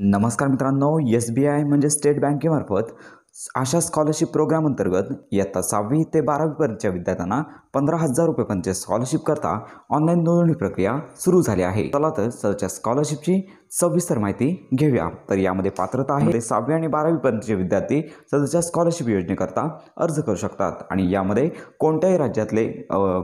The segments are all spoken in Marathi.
नमस्कार मित्रांनो एस बी आय म्हणजे स्टेट बँकेमार्फत आशा स्कॉलरशिप प्रोग्राम अंतर्गत इयत्ता सहावी ते बारावीपर्यंतच्या विद्यार्थ्यांना पंधरा हजार स्कॉलरशिप स्कॉलरशिपकरता ऑनलाईन नोंदणी प्रक्रिया सुरू झाली आहे चला तर सरच्या स्कॉलरशिपची सविस्तर माहिती घेऊया तर यामध्ये पात्रता आहे सहावी आणि बारावीपर्यंतचे विद्यार्थी सदच्या स्कॉलरशिप योजनेकरता अर्ज करू शकतात आणि यामध्ये कोणत्याही राज्यातले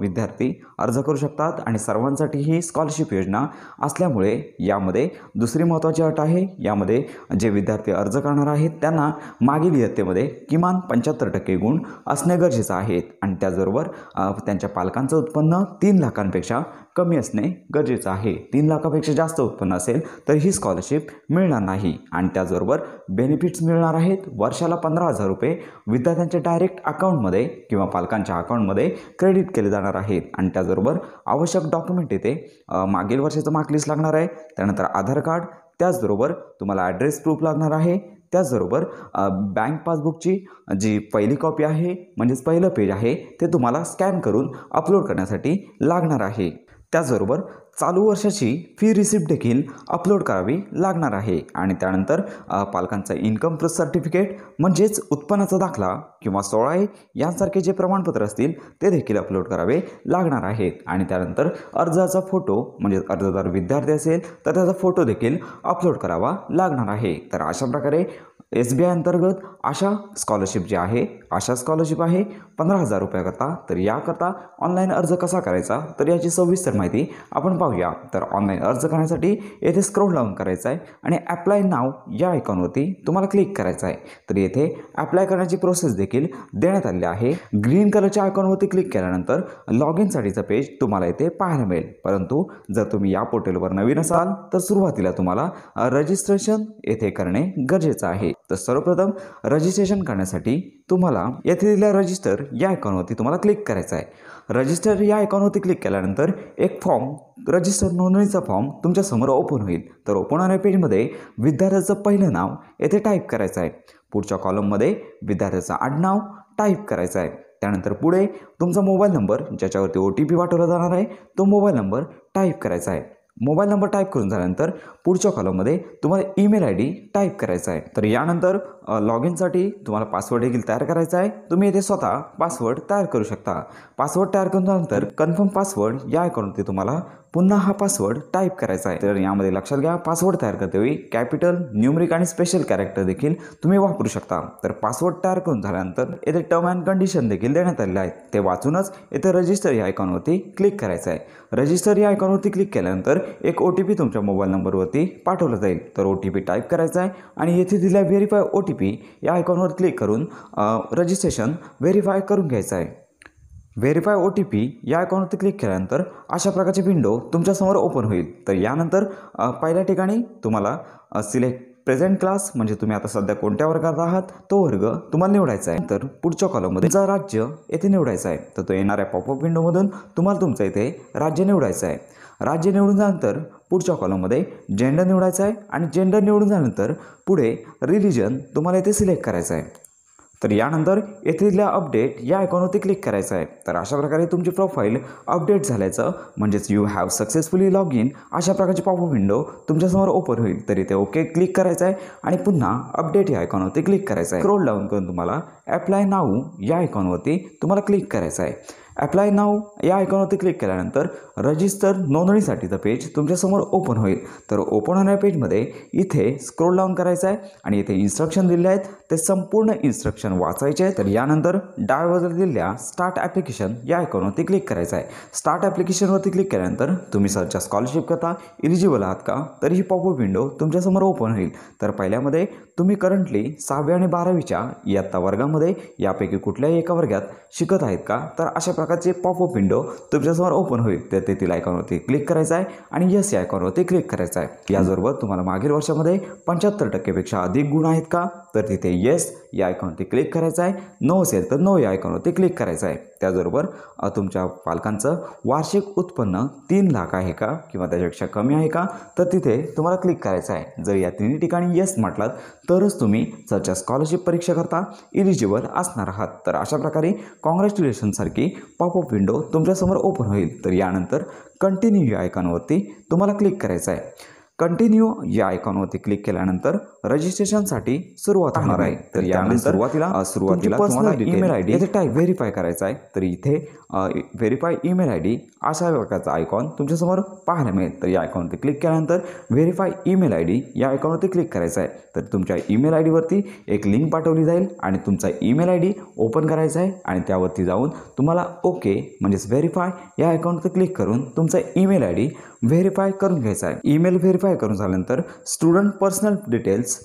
विद्यार्थी अर्ज करू शकतात आणि सर्वांसाठी ही स्कॉलरशिप योजना असल्यामुळे यामध्ये दुसरी महत्त्वाची अट आहे यामध्ये जे विद्यार्थी अर्ज करणार आहेत त्यांना मागील इयत्तेमध्ये किमान पंच्याहत्तर टक्के गुण असणे गरजेचं आहेत आणि त्याचबरोबर लाख त्यांच्या पालकांचं उत्पन्न तीन लाखांपेक्षा कमी असणे गरजेचं आहे तीन लाखापेक्षा जास्त उत्पन्न असेल तर ही स्कॉलरशिप मिळणार नाही आणि त्याचबरोबर बेनिफिट्स मिळणार आहेत वर्षाला पंधरा हजार रुपये विद्यार्थ्यांच्या डायरेक्ट अकाउंटमध्ये किंवा पालकांच्या अकाउंटमध्ये क्रेडिट केले जाणार आहेत आणि त्याचबरोबर आवश्यक डॉक्युमेंट येते मागील वर्षाचं मार्कलिस्ट लागणार आहे त्यानंतर आधार कार्ड त्याचबरोबर तुम्हाला ॲड्रेस प्रूफ लागणार आहे त्याचबरोबर बँक पासबुकची जी पहिली कॉपी आहे म्हणजेच पहिलं पेज आहे ते तुम्हाला स्कॅन करून अपलोड करण्यासाठी लागणार आहे त्याचबरोबर चालू वर्षाची फी रिसिप्ट देखील अपलोड करावी लागणार आहे आणि त्यानंतर पालकांचा इन्कम प्रूफ सर्टिफिकेट म्हणजेच उत्पन्नाचा दाखला किंवा सोळा यांसारखे जे प्रमाणपत्र असतील ते देखील अपलोड करावे लागणार आहेत आणि त्यानंतर अर्जाचा फोटो म्हणजे अर्जदार विद्यार्थी असेल तर त्याचा फोटो देखील अपलोड करावा लागणार आहे तर अशा प्रकारे एस बी आय अंतर्गत अशा स्कॉलरशिप जी आहे अशा स्कॉलरशिप आहे पंधरा हजार रुपयाकरता तर याकरता ऑनलाईन अर्ज कसा करायचा तर याची सविस्तर माहिती आपण पाहूया तर ऑनलाईन अर्ज करण्यासाठी येथे स्क्रोल डाऊन करायचा आहे आणि ॲप्लाय नाव या आयकॉनवरती तुम्हाला क्लिक करायचं आहे तर येथे ॲप्लाय करण्याची प्रोसेस देखील देण्यात आली आहे ग्रीन कलरच्या आयकॉनवरती क्लिक केल्यानंतर लॉग इनसाठीचं पेज तुम्हाला येथे पाहायला मिळेल परंतु जर तुम्ही या पोर्टलवर नवीन असाल तर सुरुवातीला तुम्हाला रजिस्ट्रेशन येथे करणे गरजेचं आहे तर सर्वप्रथम रजिस्ट्रेशन करण्यासाठी तुम्हाला येथे दिल्या रजिस्टर या आयकॉनवरती तुम्हाला क्लिक करायचं आहे रजिस्टर या आयकॉनवरती क्लिक केल्यानंतर एक फॉर्म रजिस्टर नोंदणीचा फॉर्म तुमच्यासमोर ओपन होईल तर ओपन होणाऱ्या पेजमध्ये विद्यार्थ्याचं पहिलं नाव येथे टाईप करायचं आहे पुढच्या कॉलममध्ये विद्यार्थ्याचं आडनाव टाईप करायचं आहे त्यानंतर पुढे तुमचा मोबाईल नंबर ज्याच्यावरती ओ टी पी पाठवला जाणार आहे तो मोबाईल नंबर टाईप करायचा आहे मोबाईल नंबर टाईप करून झाल्यानंतर पुढच्या कॉलममध्ये तुम्हाला ईमेल आय डी टाईप करायचा आहे तर यानंतर लॉग इनसाठी तुम्हाला पासवर्ड देखील तयार करायचा आहे तुम्ही इथे स्वतः पासवर्ड तयार करू शकता पासवर्ड तयार करून झाल्यानंतर कन्फर्म पासवर्ड या अकाउंटवरती तुम्हाला पुन्हा हा पासवर्ड टाईप करायचा आहे तर यामध्ये लक्षात घ्या पासवर्ड तयार करतेवेळी कॅपिटल न्यूमरिक आणि स्पेशल कॅरेक्टर देखील तुम्ही वापरू शकता तर पासवर्ड तयार करून झाल्यानंतर येथे टर्म अँड कंडिशन देखील देण्यात आलेले आहेत ते वाचूनच येथे रजिस्टर या आयकॉनवरती क्लिक करायचं आहे रजिस्टर या आयकॉनवरती क्लिक केल्यानंतर एक ओ टी पी तुमच्या मोबाईल नंबरवरती पाठवला जाईल तर ओ टी पी टाईप करायचा आहे आणि येथे दिल्या व्हेरीफाय ओ टी पी या आयकॉनवर क्लिक करून रजिस्ट्रेशन व्हेरीफाय करून घ्यायचं आहे व्हेरीफाय ओ टी पी या अकाउंटवरती क्लिक केल्यानंतर अशा प्रकारचे विंडो तुमच्यासमोर ओपन होईल तर यानंतर पहिल्या ठिकाणी तुम्हाला सिलेक्ट प्रेझेंट क्लास म्हणजे तुम्ही आता सध्या कोणत्या वर्गात आहात तो वर्ग तुम्हाला निवडायचा आहे तर पुढच्या कॉलममध्ये तुमचा राज्य येथे निवडायचा आहे तर तो येणाऱ्या पॉपअप विंडोमधून तुम्हाला तुमचं इथे राज्य निवडायचं आहे राज्य निवडून झाल्यानंतर पुढच्या कॉलममध्ये जेंडर निवडायचा आहे आणि जेंडर निवडून झाल्यानंतर पुढे रिलिजन तुम्हाला इथे सिलेक्ट करायचं आहे तर यानंतर येथे अपडेट या आयकॉनवरती क्लिक करायचं आहे तर अशा प्रकारे तुमची प्रोफाईल अपडेट झाल्याचं म्हणजेच you have successfully log in अशा प्रकारची पॉपअप विंडो तुमच्यासमोर ओपन होईल तर इथे ओके क्लिक करायचं आहे आणि पुन्हा अपडेट या आयकॉनवरती क्लिक करायचं आहे स्क्रोल डाऊन करून तुम्हाला ॲप्लाय नाऊ या आयकॉनवरती तुम्हाला क्लिक करायचं आहे ॲप्लाय नाव या आयकॉनवरती क्लिक केल्यानंतर रजिस्टर नोंदणीसाठीचं पेज तुमच्यासमोर ओपन होईल तर ओपन होणाऱ्या पेजमध्ये इथे स्क्रोल डाऊन करायचं आहे आणि इथे इन्स्ट्रक्शन दिले आहेत ते संपूर्ण इन्स्ट्रक्शन वाचायचे आहे तर यानंतर डाव्यावर दिलेल्या स्टार्ट ॲप्लिकेशन या आयकॉनवरती क्लिक करायचं आहे स्टार्ट ॲप्लिकेशनवरती क्लिक केल्यानंतर तुम्ही सरच्या स्कॉलरशिप करता इलिजिबल आहात का तर ही पॉपअप विंडो तुमच्यासमोर ओपन होईल तर पहिल्यामध्ये तुम्ही करंटली सहावी आणि बारावीच्या इयत्ता वर्गामध्ये यापैकी कुठल्याही एका वर्गात शिकत आहेत का तर अशा प्रकारचे पॉपअप विंडो तुमच्यासमोर ओपन होईल तर तेथील आयकॉनवरती क्लिक करायचं आहे आणि यस या आयकॉनवरती क्लिक करायचं आहे याचबरोबर तुम्हाला मागील वर्षामध्ये पंच्याहत्तर टक्केपेक्षा अधिक गुण आहेत का तर तिथे येस या आयकॉनवरती क्लिक करायचं आहे नो असेल तर नो या आयकॉनवरती क्लिक करायचं आहे त्याचबरोबर तुमच्या पालकांचं वार्षिक उत्पन्न तीन लाख आहे का किंवा त्याच्यापेक्षा कमी आहे का तर तिथे तुम्हाला क्लिक करायचं आहे जर या तिन्ही ठिकाणी येस म्हटलात तरच तुम्ही सरच्या स्कॉलरशिप परीक्षा करता इलिजिबल असणार आहात तर अशा प्रकारे कॉंग्रॅच्युलेशनसारखी पॉपअप विंडो तुमच्यासमोर ओपन होईल तर यानंतर कंटिन्यू या आयकॉनवरती तुम्हाला क्लिक करायचं आहे कंटिन्यू या आयकॉनवरती क्लिक केल्यानंतर रजिस्ट्रेशनसाठी सुरुवात होणार आहे तर यानंतर सुरुवातीला सुरुवातीला तुम्हाला email I D type verify करायचा आहे तर इथे व्हेरीफाय ईमेल आय डी अशा प्रकारचा आयकॉन तुमच्यासमोर पाहायला मिळेल तर या आयकॉनवरती क्लिक केल्यानंतर व्हेरीफाय ईमेल आय डी या आयकॉनवरती क्लिक करायचं आहे तर तुमच्या ईमेल आय डीवरती एक लिंक पाठवली जाईल आणि तुमचा ईमेल आय डी ओपन करायचा आहे आणि त्यावरती जाऊन तुम्हाला ओके म्हणजेच व्हेरीफाय या अकाउंटवरती क्लिक करून तुमचा ईमेल आय डी व्हेरीफाय करून घ्यायचा आहे ईमेल व्हेरीफाय करून झाल्यानंतर स्टुडंट पर्सनल डिटेल्स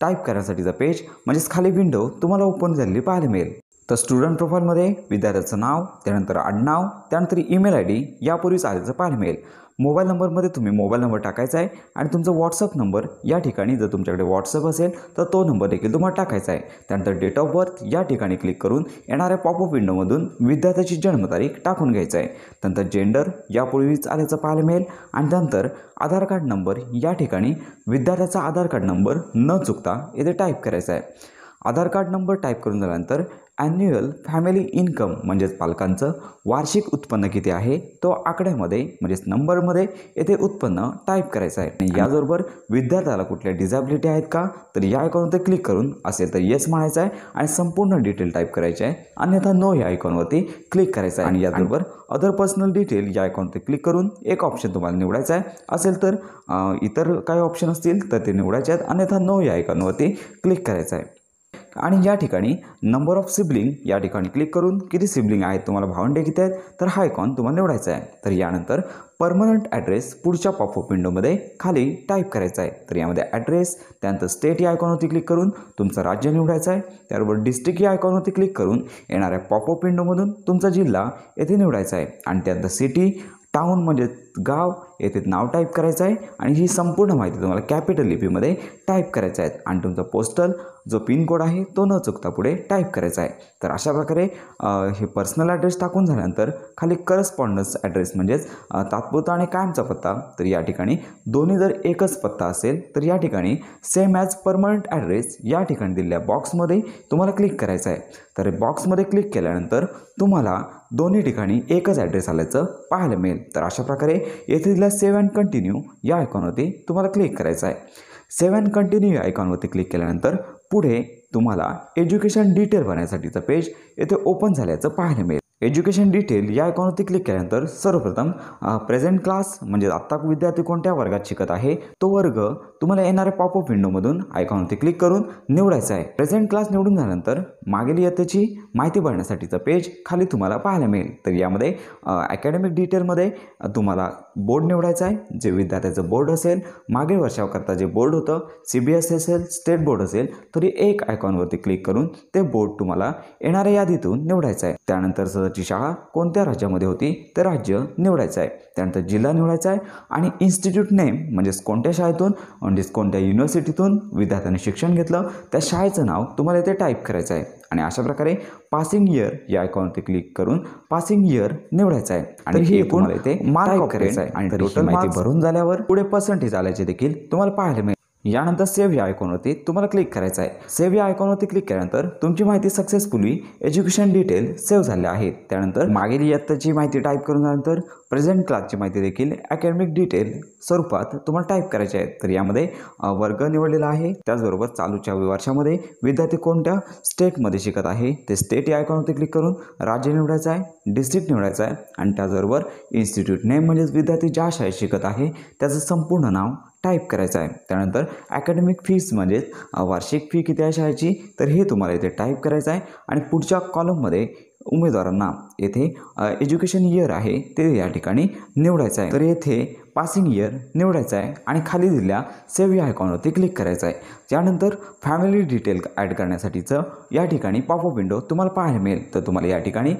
टाईप करण्यासाठीचा पेज म्हणजेच खाली विंडो तुम्हाला ओपन झालेली पाहायला मिळेल तर स्टुडंट प्रोफाईलमध्ये विद्यार्थ्याचं नाव त्यानंतर आडनाव त्यानंतर ईमेल आय डी यापूर्वीच आल्याचं पाहायला मिळेल मोबाईल नंबरमध्ये तुम्ही मोबाईल नंबर टाकायचा आहे आणि तुमचा व्हॉट्सअप नंबर या ठिकाणी जर तुमच्याकडे व्हॉट्सअप असेल तर तो नंबर देखील तुम्हाला टाकायचा आहे त्यानंतर डेट ऑफ बर्थ या ठिकाणी क्लिक करून येणाऱ्या पॉपअप विंडोमधून विद्यार्थ्याची जन्मतारीख टाकून घ्यायचं आहे त्यानंतर जेंडर यापूर्वीच आल्याचं पाहायला मिळेल आणि त्यानंतर आधार कार्ड नंबर या ठिकाणी विद्यार्थ्याचा आधार कार्ड नंबर न चुकता येथे टाईप करायचा आहे आधार कार्ड नंबर टाईप करून झाल्यानंतर ॲन्युअल फॅमिली इन्कम म्हणजेच पालकांचं वार्षिक उत्पन्न किती आहे तो आकड्यामध्ये म्हणजेच नंबरमध्ये येथे उत्पन्न टाईप करायचं आहे आणि याचबरोबर विद्यार्थ्याला कुठल्या डिझॅबिलिटी आहेत का तर या आयकॉनवर क्लिक करून असेल तर येस म्हणायचं आहे आणि संपूर्ण डिटेल टाईप करायची आहे अन्यथा नो या आयकॉनवरती क्लिक करायचं आहे आणि याचबरोबर अदर पर्सनल डिटेल या आयकॉनवरती क्लिक करून एक ऑप्शन तुम्हाला निवडायचा आहे असेल तर इतर काही ऑप्शन असतील तर ते निवडायचे आहेत अन्यथा नो या आयकॉनवरती क्लिक करायचं आहे आणि या ठिकाणी नंबर ऑफ सिबलिंग या ठिकाणी क्लिक करून किती सिबलिंग आहेत तुम्हाला भावंडे किती आहेत तर हा आयकॉन तुम्हाला निवडायचा आहे तर यानंतर परमनंट ॲड्रेस पुढच्या पॉपअप विंडोमध्ये खाली टाईप करायचा आहे तर यामध्ये ॲड्रेस त्यानंतर स्टेट या आयकॉनवरती क्लिक करून तुमचं राज्य निवडायचं आहे त्याबरोबर डिस्ट्रिक्ट या आयकॉनवरती क्लिक करून येणाऱ्या पॉपअप विंडोमधून तुमचा जिल्हा येथे निवडायचा आहे आणि त्यानंतर सिटी टाऊन म्हणजे गाव येथे नाव टाईप करायचं आहे आणि ही संपूर्ण माहिती तुम्हाला कॅपिटल लिपीमध्ये टाईप करायचं आहे आणि तुमचा पोस्टल जो पिनकोड आहे तो न चुकता पुढे टाईप करायचा आहे तर अशा प्रकारे हे पर्सनल ॲड्रेस टाकून झाल्यानंतर खाली करस्पॉन्डन्स ॲड्रेस म्हणजेच तात्पुरता आणि कायमचा पत्ता तर या ठिकाणी दोन्ही जर एकच पत्ता असेल तर या ठिकाणी सेम ॲज परमनंट ॲड्रेस या ठिकाणी दिलेल्या बॉक्समध्ये तुम्हाला क्लिक करायचं आहे तर बॉक्समध्ये क्लिक केल्यानंतर तुम्हाला दोन्ही ठिकाणी एकच ॲड्रेस आल्याचं पाहायला मिळेल तर अशा प्रकारे येथे दिला सेव्ह अँड कंटिन्यू या आयकॉनवरती तुम्हाला क्लिक करायचं आहे सेव्ह अँड कंटिन्यू या आयकॉनवरती क्लिक केल्यानंतर पुढे तुम्हाला एज्युकेशन डिटेल भरण्यासाठीचं पेज येथे ओपन झाल्याचं पाहायला मिळेल एज्युकेशन डिटेल या आयकॉनवरती क्लिक केल्यानंतर सर्वप्रथम प्रेझेंट क्लास म्हणजे आत्ता विद्यार्थी कोणत्या वर्गात शिकत आहे तो वर्ग तुम्हाला येणाऱ्या पॉपअप विंडोमधून आयकॉनवरती क्लिक करून निवडायचा आहे प्रेझेंट क्लास निवडून झाल्यानंतर मागील इयत्तेची माहिती भरण्यासाठीचं पेज खाली तुम्हाला पाहायला मिळेल तर यामध्ये अकॅडमिक डिटेलमध्ये तुम्हाला बोर्ड निवडायचा आहे जे विद्यार्थ्याचं बोर्ड असेल मागील वर्षाकरता जे बोर्ड होतं सी बी एस असेल स्टेट बोर्ड असेल तरी एक आयकॉनवरती क्लिक करून ते बोर्ड तुम्हाला येणाऱ्या यादीतून निवडायचं आहे त्यानंतर सदरची शाळा कोणत्या राज्यामध्ये होती ते राज्य निवडायचं आहे त्यानंतर जिल्हा निवडायचा आहे आणि इन्स्टिट्यूट नेम म्हणजेच कोणत्या शाळेतून म्हणजेच कोणत्या युनिव्हर्सिटीतून विद्यार्थ्याने शिक्षण घेतलं त्या शाळेचं नाव तुम्हाला इथे टाईप करायचं आहे आणि अशा प्रकारे पासिंग इयर या अकाउंटवर क्लिक करून पासिंग इयर निवडायचं आहे आणि हे एकूण मार्क करायचं आहे आणि टोटल माहिती भरून झाल्यावर पुढे पर्सेंटेज आल्याचे देखील तुम्हाला पाहायला मिळेल यानंतर सेव्ह या आयकॉनवरती तुम्हाला क्लिक करायचं आहे सेव्ह या आयकॉनवरती क्लिक केल्यानंतर तुमची माहिती सक्सेसफुली एज्युकेशन डिटेल सेव्ह झाले आहेत त्यानंतर मागील इयत्ताची माहिती टाईप करून झाल्यानंतर प्रेझेंट क्लासची माहिती देखील अकॅडमिक डिटेल स्वरूपात तुम्हाला टाईप करायचे आहे तर यामध्ये वर्ग निवडलेला आहे त्याचबरोबर चालूच्या वर्षामध्ये विद्यार्थी कोणत्या स्टेटमध्ये शिकत आहे ते स्टेट या आयकॉनवरती क्लिक करून राज्य निवडायचं आहे डिस्ट्रिक्ट निवडायचं आहे आणि त्याचबरोबर इन्स्टिट्यूट नेम म्हणजेच विद्यार्थी ज्या शाळेत शिकत आहे त्याचं संपूर्ण नाव टाईप करायचा आहे त्यानंतर अकॅडमिक फीज म्हणजेच वार्षिक फी किती आहे शाळेची तर हे तुम्हाला इथे टाईप करायचं आहे आणि पुढच्या कॉलममध्ये उमेदवारांना येथे एज्युकेशन इयर आहे ते या ठिकाणी निवडायचं आहे तर येथे पासिंग इयर निवडायचं आहे आणि खाली दिलेल्या सेव्ह या आयकॉनवरती क्लिक करायचं आहे त्यानंतर फॅमिली डिटेल ॲड करण्यासाठीचं या ठिकाणी पॉपअप विंडो तुम्हाला पाहायला मिळेल तर तुम्हाला या ठिकाणी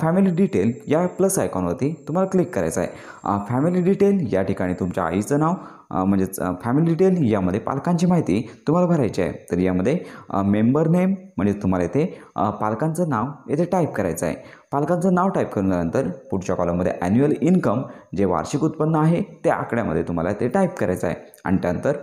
फॅमिली डिटेल या प्लस आयकॉनवरती तुम्हाला क्लिक करायचं आहे फॅमिली डिटेल या ठिकाणी तुमच्या आईचं नाव म्हणजेच फॅमिली डिटेल यामध्ये पालकांची माहिती तुम्हाला भरायची आहे तर यामध्ये मेंबर नेम म्हणजे तुम्हाला इथे पालकांचं नाव इथे टाईप करायचं आहे पालकांचं नाव टाईप केल्यानंतर पुढच्या कॉलममध्ये ॲन्युअल इन्कम जे वार्षिक उत्पन्न आहे त्या आकड्यामध्ये तुम्हाला ते टाईप करायचं आहे आणि त्यानंतर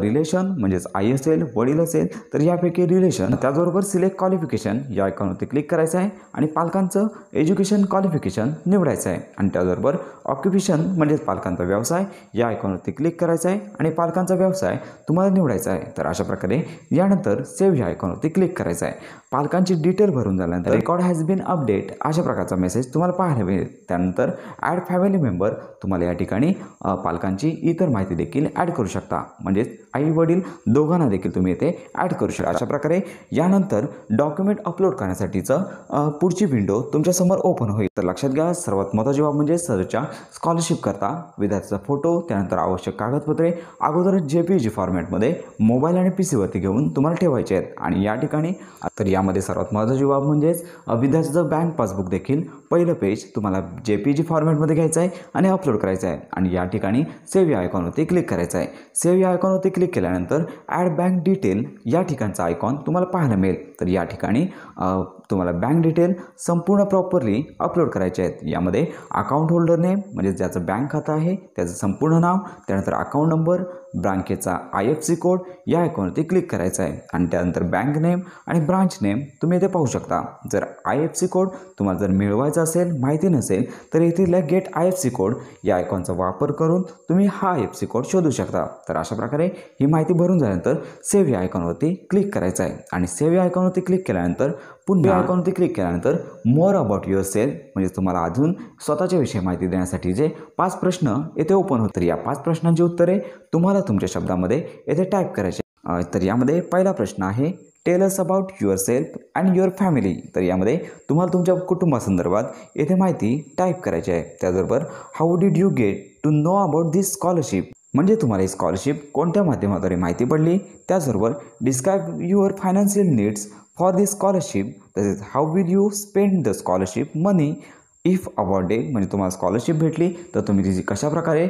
रिलेशन म्हणजेच आई असेल वडील असेल तर यापैकी रिलेशन त्याचबरोबर सिलेक्ट क्वालिफिकेशन या आयकॉनवरती क्लिक करायचं आहे आणि पालकांचं एज्युकेशन क्वालिफिकेशन निवडायचं आहे आणि त्याचबरोबर ऑक्युपेशन म्हणजेच पालकांचा व्यवसाय या आयकॉनवरती क्लिक करायचा आहे आणि पालकांचा व्यवसाय तुम्हाला निवडायचा आहे तर अशा प्रकारे यानंतर सेव्ह या आयकॉनवरती क्लिक करायचं आहे पालकांची डिटेल भरून झाल्यानंतर रेकॉर्ड हॅज बीन अपडेट अशा प्रकारचा मेसेज तुम्हाला पाहायला मिळेल त्यानंतर ॲड फॅमिली मेंबर तुम्हाला या ठिकाणी पालकांची इतर माहिती देखील ॲड करू शकता म्हणजेच आई वडील दोघांना देखील तुम्ही इथे ॲड करू शकता अशा प्रकारे यानंतर डॉक्युमेंट अपलोड करण्यासाठीचं पुढची विंडो तुमच्यासमोर ओपन होईल तर लक्षात घ्या सर्वात महत्त्वाची जबाब म्हणजे स्कॉलरशिप स्कॉलरशिपकरता विद्यार्थ्याचा फोटो त्यानंतर आवश्यक कागदपत्रे अगोदरच जे पी जी फॉर्मॅटमध्ये मोबाईल आणि पी सीवरती घेऊन तुम्हाला ठेवायचे आहेत आणि या ठिकाणी तर यामध्ये सर्वात महत्त्वाची जबाब म्हणजेच विद्यार्थ्याचं बँक पासबुक देखील पहिलं पेज तुम्हाला जे पी जी फॉर्मॅटमध्ये घ्यायचं आहे आणि अपलोड करायचं आहे आणि या ठिकाणी सेव्ह या आयकॉनवरती क्लिक करायचं आहे सेव्ह या आयकॉनवरती क्लिक केल्यानंतर ॲड बँक डिटेल या ठिकाणचा आयकॉन तुम्हाला पाहायला मिळेल तर या ठिकाणी तुम्हाला बँक डिटेल संपूर्ण प्रॉपरली अपलोड करायचे आहेत यामध्ये अकाउंट होल्डर नेम म्हणजे ज्याचं बँक खातं आहे त्याचं संपूर्ण नाव त्यानंतर अकाउंट नंबर ब्रांकेचा आय एफ सी कोड या आयकॉनवरती क्लिक करायचा आहे आणि त्यानंतर बँक नेम आणि ब्रांच नेम तुम्ही इथे पाहू शकता जर आय एफ सी कोड तुम्हाला जर मिळवायचा असेल माहिती नसेल तर येथील get I F C code या आयकॉनचा वापर करून तुम्ही हा आय एफ सी कोड शोधू शकता तर अशा प्रकारे ही माहिती भरून झाल्यानंतर सेव्ह या आयकॉनवरती क्लिक करायचं आहे आणि सेव्ह या आयकॉनवरती क्लिक केल्यानंतर पुन्हा अकाउंटवरती क्लिक केल्यानंतर मोर अबाउट युअर सेल्फ म्हणजे तुम्हाला अजून स्वतःच्या विषयी माहिती देण्यासाठी जे पाच प्रश्न येथे ओपन होतात या पाच प्रश्नांची उत्तरे तुम्हाला तुमच्या शब्दामध्ये येथे टाईप करायचे तर यामध्ये पहिला प्रश्न आहे tell us about yourself and your family तर यामध्ये तुम्हाला तुमच्या कुटुंबासंदर्भात येथे माहिती टाईप करायची आहे त्याचबरोबर how did you get to know about this scholarship म्हणजे तुम्हाला ही स्कॉलरशिप कोणत्या माध्यमाद्वारे माहिती पडली त्याचबरोबर describe your financial needs for the scholarship तसेच how will you spend the scholarship money if awarded म्हणजे तुम्हाला स्कॉलरशिप भेटली तर तुम्ही तिची कशाप्रकारे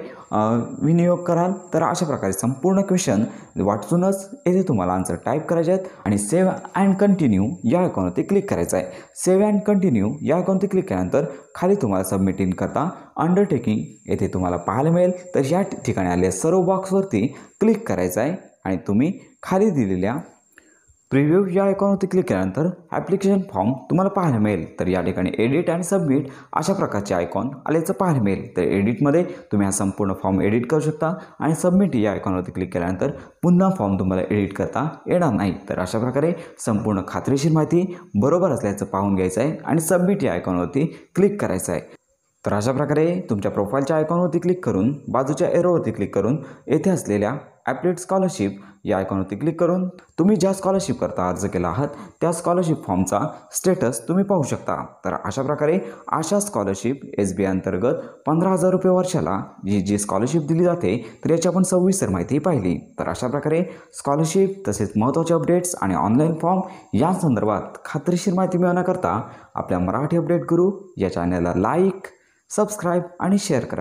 विनियोग कराल तर अशा प्रकारे संपूर्ण क्वेश्चन वाटूनच येथे तुम्हाला आन्सर टाईप करायचे आहेत आणि सेव्ह अँड कंटिन्यू या अकाउंटवरती क्लिक करायचं आहे सेव्ह अँड कंटिन्यू या अकाउंटवरती क्लिक केल्यानंतर खाली तुम्हाला सबमिट इन करता अंडरटेकिंग येथे तुम्हाला पाहायला मिळेल तर या ठिकाणी आलेल्या सर्व बॉक्सवरती क्लिक करायचं आहे आणि तुम्ही खाली दिलेल्या प्रिव्ह्यू या आयकॉनवरती क्लिक केल्यानंतर ॲप्लिकेशन फॉर्म तुम्हाला पाहायला मिळेल तर या ठिकाणी एडिट अँड सबमिट अशा प्रकारचे आयकॉन आल्याचं पाहायला मिळेल तर एडिटमध्ये तुम्ही हा संपूर्ण फॉर्म एडिट करू शकता आणि सबमिट या आयकॉनवरती क्लिक केल्यानंतर पुन्हा फॉर्म तुम्हाला एडिट करता येणार नाही तर अशा प्रकारे संपूर्ण खात्रीशीर माहिती बरोबर असल्याचं पाहून घ्यायचं आहे आणि सबमिट या आयकॉनवरती क्लिक करायचं आहे तर अशा प्रकारे तुमच्या प्रोफाईलच्या आयकॉनवरती क्लिक करून बाजूच्या एरोवरती क्लिक करून येथे असलेल्या ॲपलेट स्कॉलरशिप या आयकॉनवरती क्लिक करून तुम्ही ज्या स्कॉलरशिपकरता अर्ज केला आहात त्या स्कॉलरशिप फॉर्मचा स्टेटस तुम्ही पाहू शकता तर अशा प्रकारे Asha scholarship S B I अंतर्गत पंधरा हजार रुपये वर्षाला जी जी स्कॉलरशिप दिली जाते तर याची आपण सविस्तर माहिती पाहिली तर अशा प्रकारे स्कॉलरशिप तसेच महत्त्वाचे अपडेट्स आणि ऑनलाईन फॉर्म या संदर्भात खात्रीशीर माहिती मिळवण्याकरता आपल्या मराठी अपडेट गुरु या चॅनलला लाईक सबस्क्राईब आणि शेअर करा